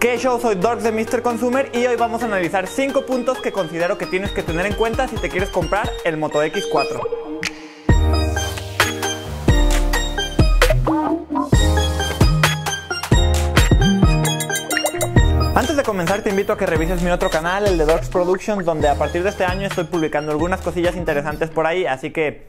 ¿Qué show? soy Dorks de Mr. Consumer y hoy vamos a analizar 5 puntos que considero que tienes que tener en cuenta si te quieres comprar el Moto X4. Antes de comenzar te invito a que revises mi otro canal, el de Dorks Productions, donde a partir de este año estoy publicando algunas cosillas interesantes por ahí, así que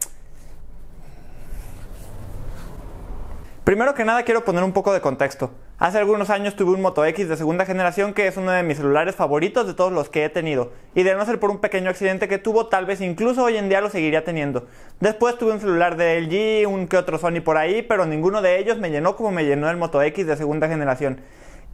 Primero que nada quiero poner un poco de contexto. Hace algunos años tuve un Moto X de segunda generación que es uno de mis celulares favoritos de todos los que he tenido, y de no ser por un pequeño accidente que tuvo, tal vez incluso hoy en día lo seguiría teniendo. Después tuve un celular de LG, un que otro Sony por ahí, pero ninguno de ellos me llenó como me llenó el Moto X de segunda generación.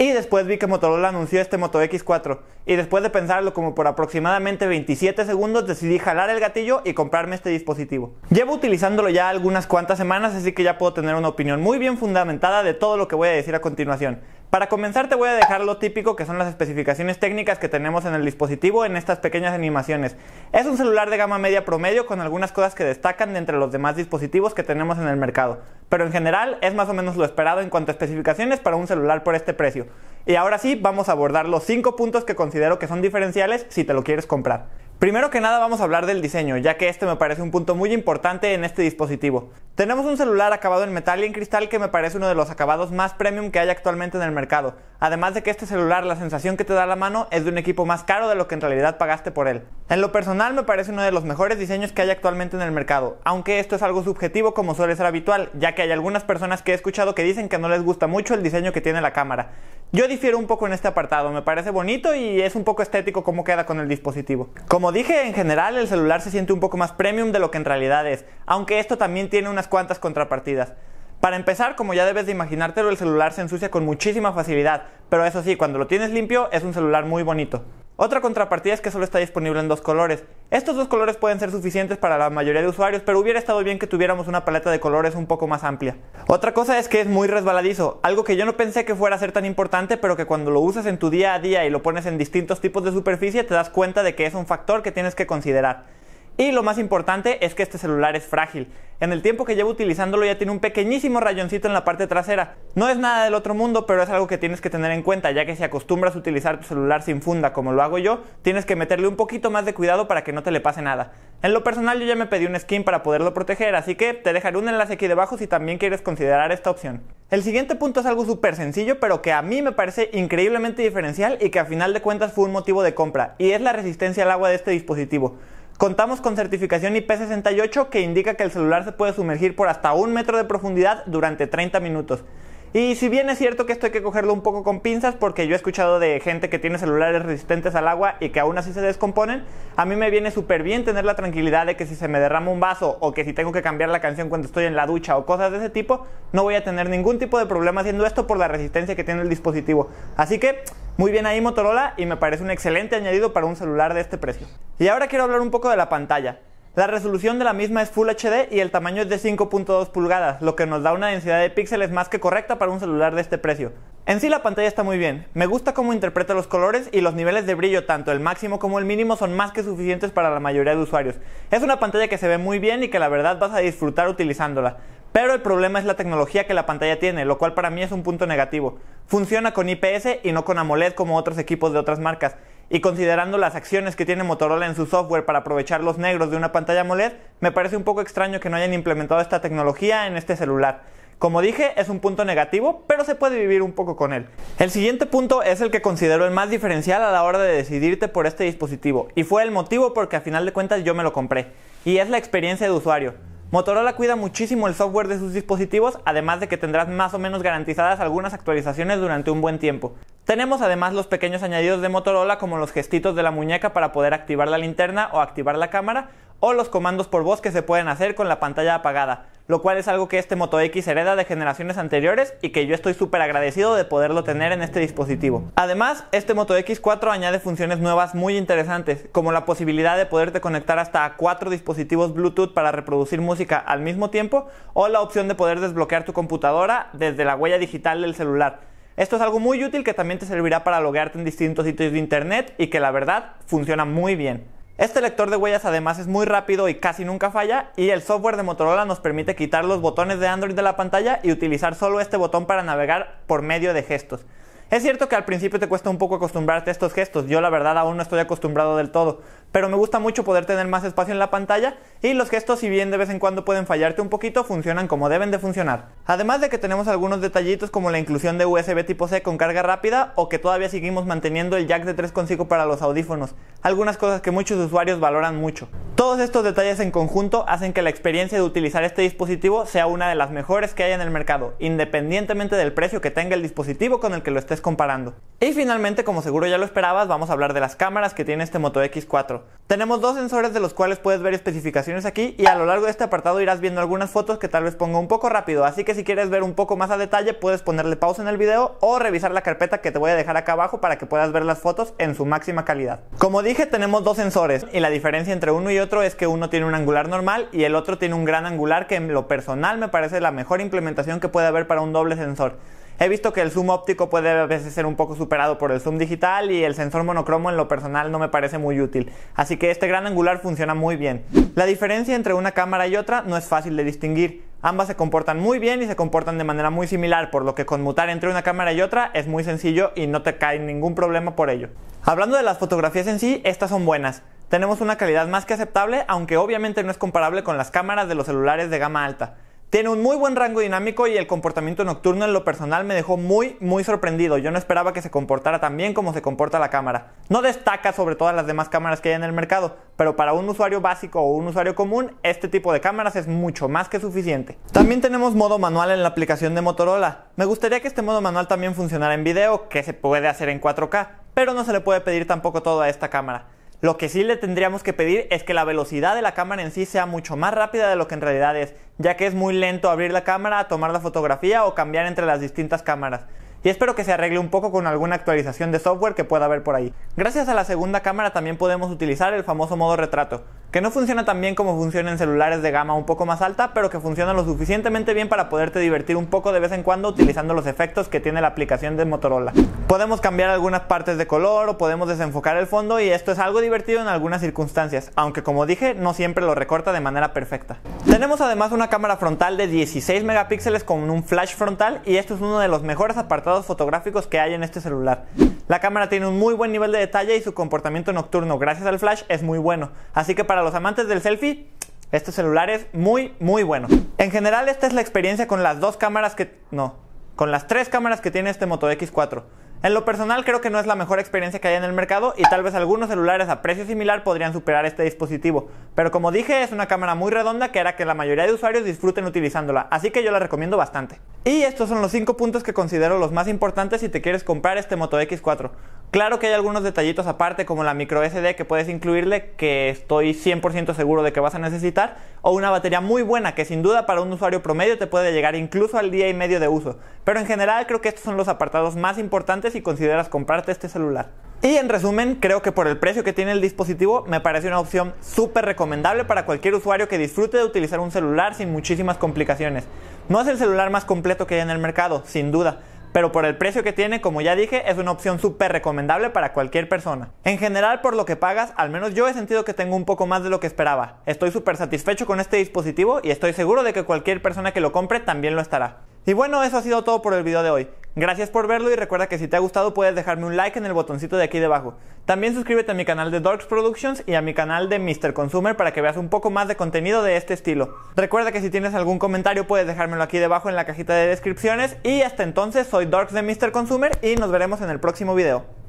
Y después vi que Motorola anunció este Moto X4. Y después de pensarlo como por aproximadamente 27 segundos, decidí jalar el gatillo y comprarme este dispositivo. Llevo utilizándolo ya algunas cuantas semanas, así que ya puedo tener una opinión muy bien fundamentada de todo lo que voy a decir a continuación. Para comenzar te voy a dejar lo típico que son las especificaciones técnicas que tenemos en el dispositivo en estas pequeñas animaciones. Es un celular de gama media promedio con algunas cosas que destacan de entre los demás dispositivos que tenemos en el mercado, pero en general es más o menos lo esperado en cuanto a especificaciones para un celular por este precio. Y ahora sí, vamos a abordar los 5 puntos que considero que son diferenciales si te lo quieres comprar. Primero que nada vamos a hablar del diseño, ya que este me parece un punto muy importante en este dispositivo. Tenemos un celular acabado en metal y en cristal que me parece uno de los acabados más premium que hay actualmente en el mercado. Además de que este celular la sensación que te da la mano es de un equipo más caro de lo que en realidad pagaste por él. En lo personal me parece uno de los mejores diseños que hay actualmente en el mercado, aunque esto es algo subjetivo como suele ser habitual, ya que hay algunas personas que he escuchado que dicen que no les gusta mucho el diseño que tiene la cámara. Yo difiero un poco en este apartado, me parece bonito y es un poco estético cómo queda con el dispositivo. Como dije, en general el celular se siente un poco más premium de lo que en realidad es, aunque esto también tiene unas cuantas contrapartidas. Para empezar, como ya debes de imaginártelo, el celular se ensucia con muchísima facilidad, pero eso sí, cuando lo tienes limpio es un celular muy bonito. Otra contrapartida es que solo está disponible en dos colores, estos dos colores pueden ser suficientes para la mayoría de usuarios, pero hubiera estado bien que tuviéramos una paleta de colores un poco más amplia. Otra cosa es que es muy resbaladizo, algo que yo no pensé que fuera a ser tan importante, pero que cuando lo usas en tu día a día y lo pones en distintos tipos de superficie te das cuenta de que es un factor que tienes que considerar. Y lo más importante es que este celular es frágil. En el tiempo que llevo utilizándolo ya tiene un pequeñísimo rayoncito en la parte trasera. No es nada del otro mundo, pero es algo que tienes que tener en cuenta, ya que si acostumbras a utilizar tu celular sin funda como lo hago yo, tienes que meterle un poquito más de cuidado para que no te le pase nada. En lo personal yo ya me pedí un skin para poderlo proteger, así que te dejaré un enlace aquí debajo si también quieres considerar esta opción. El siguiente punto es algo súper sencillo, pero que a mí me parece increíblemente diferencial y que a final de cuentas fue un motivo de compra, y es la resistencia al agua de este dispositivo. Contamos con certificación IP68 que indica que el celular se puede sumergir por hasta un metro de profundidad durante 30 minutos. Y si bien es cierto que esto hay que cogerlo un poco con pinzas, porque yo he escuchado de gente que tiene celulares resistentes al agua y que aún así se descomponen, a mí me viene súper bien tener la tranquilidad de que si se me derrama un vaso o que si tengo que cambiar la canción cuando estoy en la ducha o cosas de ese tipo, no voy a tener ningún tipo de problema haciendo esto por la resistencia que tiene el dispositivo. Así que muy bien ahí Motorola y me parece un excelente añadido para un celular de este precio. Y ahora quiero hablar un poco de la pantalla. La resolución de la misma es Full HD y el tamaño es de 5.2 pulgadas, lo que nos da una densidad de píxeles más que correcta para un celular de este precio. En sí la pantalla está muy bien, me gusta cómo interpreta los colores y los niveles de brillo, tanto el máximo como el mínimo son más que suficientes para la mayoría de usuarios. Es una pantalla que se ve muy bien y que la verdad vas a disfrutar utilizándola. Pero el problema es la tecnología que la pantalla tiene, lo cual para mí es un punto negativo. Funciona con IPS y no con AMOLED como otros equipos de otras marcas. Y considerando las acciones que tiene Motorola en su software para aprovechar los negros de una pantalla AMOLED, me parece un poco extraño que no hayan implementado esta tecnología en este celular. Como dije, es un punto negativo, pero se puede vivir un poco con él. El siguiente punto es el que considero el más diferencial a la hora de decidirte por este dispositivo, y fue el motivo porque a final de cuentas yo me lo compré, y es la experiencia de usuario. Motorola cuida muchísimo el software de sus dispositivos, además de que tendrás más o menos garantizadas algunas actualizaciones durante un buen tiempo. Tenemos además los pequeños añadidos de Motorola como los gestitos de la muñeca para poder activar la linterna o activar la cámara, o los comandos por voz que se pueden hacer con la pantalla apagada lo cual es algo que este Moto X hereda de generaciones anteriores y que yo estoy súper agradecido de poderlo tener en este dispositivo. Además, este Moto X4 añade funciones nuevas muy interesantes, como la posibilidad de poderte conectar hasta cuatro dispositivos Bluetooth para reproducir música al mismo tiempo o la opción de poder desbloquear tu computadora desde la huella digital del celular. Esto es algo muy útil que también te servirá para loguearte en distintos sitios de internet y que la verdad funciona muy bien. Este lector de huellas además es muy rápido y casi nunca falla y el software de Motorola nos permite quitar los botones de Android de la pantalla y utilizar solo este botón para navegar por medio de gestos. Es cierto que al principio te cuesta un poco acostumbrarte a estos gestos, yo la verdad aún no estoy acostumbrado del todo, pero me gusta mucho poder tener más espacio en la pantalla y los gestos si bien de vez en cuando pueden fallarte un poquito funcionan como deben de funcionar. Además de que tenemos algunos detallitos como la inclusión de USB tipo C con carga rápida o que todavía seguimos manteniendo el jack de 3.5 para los audífonos, algunas cosas que muchos usuarios valoran mucho. Todos estos detalles en conjunto hacen que la experiencia de utilizar este dispositivo sea una de las mejores que hay en el mercado, independientemente del precio que tenga el dispositivo con el que lo estés comparando. Y finalmente, como seguro ya lo esperabas, vamos a hablar de las cámaras que tiene este Moto X4. Tenemos dos sensores de los cuales puedes ver especificaciones aquí y a lo largo de este apartado irás viendo algunas fotos que tal vez ponga un poco rápido, así que si quieres ver un poco más a detalle puedes ponerle pausa en el video o revisar la carpeta que te voy a dejar acá abajo para que puedas ver las fotos en su máxima calidad. Como dije, tenemos dos sensores y la diferencia entre uno y otro es que uno tiene un angular normal y el otro tiene un gran angular que en lo personal me parece la mejor implementación que puede haber para un doble sensor. He visto que el zoom óptico puede a veces ser un poco superado por el zoom digital y el sensor monocromo en lo personal no me parece muy útil, así que este gran angular funciona muy bien. La diferencia entre una cámara y otra no es fácil de distinguir. Ambas se comportan muy bien y se comportan de manera muy similar, por lo que conmutar entre una cámara y otra es muy sencillo y no te cae ningún problema por ello. Hablando de las fotografías en sí, estas son buenas. Tenemos una calidad más que aceptable, aunque obviamente no es comparable con las cámaras de los celulares de gama alta. Tiene un muy buen rango dinámico y el comportamiento nocturno en lo personal me dejó muy, muy sorprendido. Yo no esperaba que se comportara tan bien como se comporta la cámara. No destaca sobre todas las demás cámaras que hay en el mercado, pero para un usuario básico o un usuario común, este tipo de cámaras es mucho más que suficiente. También tenemos modo manual en la aplicación de Motorola. Me gustaría que este modo manual también funcionara en video, que se puede hacer en 4K, pero no se le puede pedir tampoco todo a esta cámara. Lo que sí le tendríamos que pedir es que la velocidad de la cámara en sí sea mucho más rápida de lo que en realidad es, ya que es muy lento abrir la cámara, tomar la fotografía o cambiar entre las distintas cámaras. Y espero que se arregle un poco con alguna actualización de software que pueda haber por ahí. Gracias a la segunda cámara también podemos utilizar el famoso modo retrato, que no funciona tan bien como funciona en celulares de gama un poco más alta, pero que funciona lo suficientemente bien para poderte divertir un poco de vez en cuando utilizando los efectos que tiene la aplicación de Motorola. Podemos cambiar algunas partes de color o podemos desenfocar el fondo y esto es algo divertido en algunas circunstancias, aunque como dije no siempre lo recorta de manera perfecta. Tenemos además una cámara frontal de 16 megapíxeles con un flash frontal y esto es uno de los mejores apartados fotográficos que hay en este celular. La cámara tiene un muy buen nivel de detalle y su comportamiento nocturno gracias al flash es muy bueno, así que para para los amantes del selfie, este celular es muy, muy bueno. En general, esta es la experiencia con las dos cámaras que... No, con las tres cámaras que tiene este Moto X4. En lo personal creo que no es la mejor experiencia que hay en el mercado y tal vez algunos celulares a precio similar podrían superar este dispositivo, pero como dije es una cámara muy redonda que hará que la mayoría de usuarios disfruten utilizándola, así que yo la recomiendo bastante. Y estos son los cinco puntos que considero los más importantes si te quieres comprar este Moto X4. Claro que hay algunos detallitos aparte como la micro SD que puedes incluirle que estoy 100% seguro de que vas a necesitar o una batería muy buena que sin duda para un usuario promedio te puede llegar incluso al día y medio de uso. Pero en general creo que estos son los apartados más importantes si consideras comprarte este celular. Y en resumen, creo que por el precio que tiene el dispositivo me parece una opción súper recomendable para cualquier usuario que disfrute de utilizar un celular sin muchísimas complicaciones. No es el celular más completo que hay en el mercado, sin duda, pero por el precio que tiene, como ya dije, es una opción súper recomendable para cualquier persona. En general, por lo que pagas, al menos yo he sentido que tengo un poco más de lo que esperaba. Estoy súper satisfecho con este dispositivo y estoy seguro de que cualquier persona que lo compre también lo estará. Y bueno, eso ha sido todo por el video de hoy. Gracias por verlo y recuerda que si te ha gustado puedes dejarme un like en el botoncito de aquí debajo. También suscríbete a mi canal de Dorks Productions y a mi canal de Mr. Consumer para que veas un poco más de contenido de este estilo. Recuerda que si tienes algún comentario puedes dejármelo aquí debajo en la cajita de descripciones y hasta entonces soy Dorks de Mr. Consumer y nos veremos en el próximo video.